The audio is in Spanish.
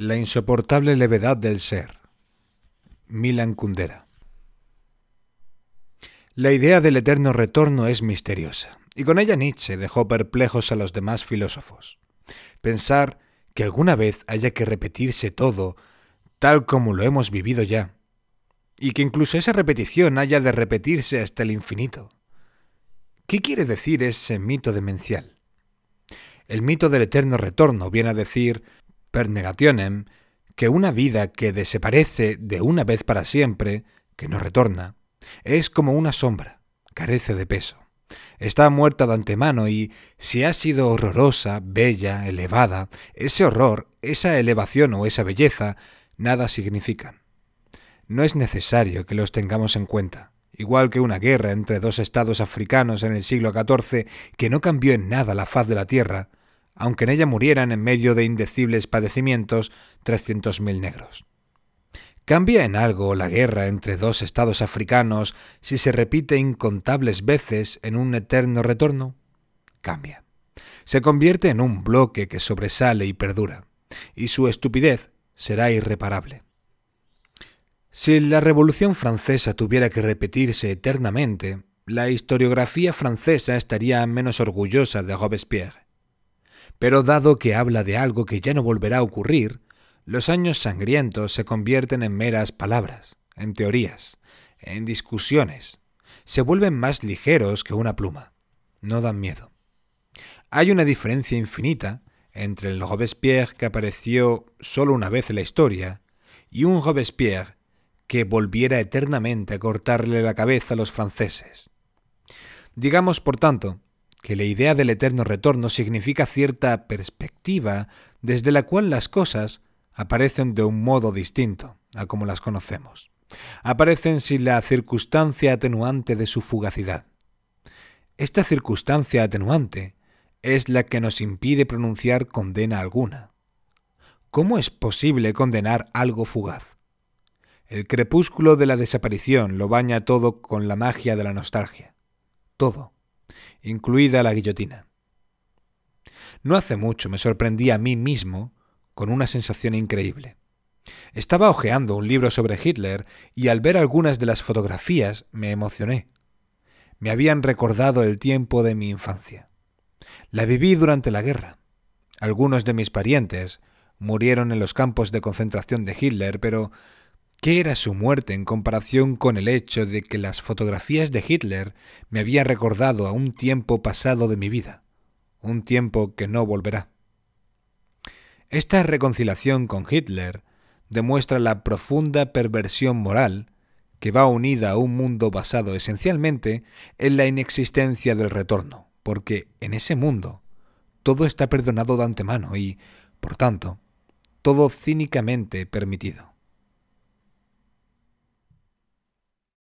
La insoportable levedad del ser. Milan Kundera. La idea del eterno retorno es misteriosa, y con ella Nietzsche dejó perplejos a los demás filósofos. Pensar que alguna vez haya que repetirse todo, tal como lo hemos vivido ya, y que incluso esa repetición haya de repetirse hasta el infinito. ¿Qué quiere decir ese mito demencial? El mito del eterno retorno viene a decir per negationem, que una vida que desaparece de una vez para siempre, que no retorna, es como una sombra, carece de peso. Está muerta de antemano y, si ha sido horrorosa, bella, elevada, ese horror, esa elevación o esa belleza, nada significan. No es necesario que los tengamos en cuenta, igual que una guerra entre dos estados africanos en el siglo XIV que no cambió en nada la faz de la tierra, aunque en ella murieran en medio de indecibles padecimientos 300.000 negros. ¿Cambia en algo la guerra entre dos estados africanos si se repite incontables veces en un eterno retorno? Cambia. Se convierte en un bloque que sobresale y perdura, y su estupidez será irreparable. Si la Revolución francesa tuviera que repetirse eternamente, la historiografía francesa estaría menos orgullosa de Robespierre. Pero dado que habla de algo que ya no volverá a ocurrir, los años sangrientos se convierten en meras palabras, en teorías, en discusiones. Se vuelven más ligeros que una pluma. No dan miedo. Hay una diferencia infinita entre el Robespierre que apareció solo una vez en la historia y un Robespierre que volviera eternamente a cortarle la cabeza a los franceses. Digamos, por tanto, que la idea del eterno retorno significa cierta perspectiva desde la cual las cosas aparecen de un modo distinto a como las conocemos. Aparecen sin la circunstancia atenuante de su fugacidad. Esta circunstancia atenuante es la que nos impide pronunciar condena alguna. ¿Cómo es posible condenar algo fugaz? El crepúsculo de la desaparición lo baña todo con la magia de la nostalgia. Todo incluida la guillotina. No hace mucho me sorprendí a mí mismo con una sensación increíble. Estaba hojeando un libro sobre Hitler y al ver algunas de las fotografías me emocioné. Me habían recordado el tiempo de mi infancia. La viví durante la guerra. Algunos de mis parientes murieron en los campos de concentración de Hitler, pero ¿Qué era su muerte en comparación con el hecho de que las fotografías de Hitler me habían recordado a un tiempo pasado de mi vida? Un tiempo que no volverá. Esta reconciliación con Hitler demuestra la profunda perversión moral que va unida a un mundo basado esencialmente en la inexistencia del retorno, porque en ese mundo todo está perdonado de antemano y, por tanto, todo cínicamente permitido.